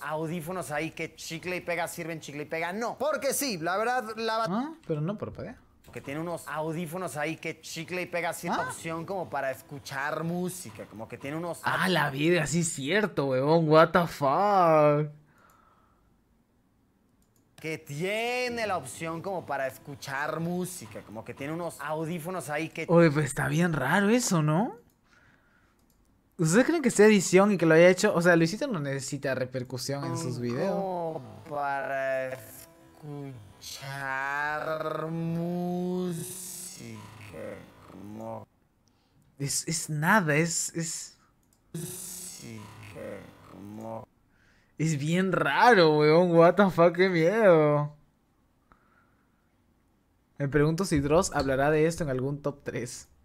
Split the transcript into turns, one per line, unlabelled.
audífonos ahí que chicle y pega sirven, chicle y pega no. Porque sí, la verdad, la... verdad ah, Pero no por que tiene unos audífonos ahí que chicle y pega sirven ah. opción como para escuchar música, como que tiene unos... Ah, la
vida, así es cierto, weón, what the fuck.
Que tiene la opción como para escuchar música, como que tiene unos audífonos ahí que... Oye,
pues está bien raro eso, ¿no? ¿Ustedes creen que sea edición y que lo haya hecho? O sea, Luisito no necesita repercusión en sus videos.
para escuchar
música. Es, nada, es. es... Es bien raro, weón. What the fuck, qué miedo. Me pregunto si Dross hablará de esto en algún top 3.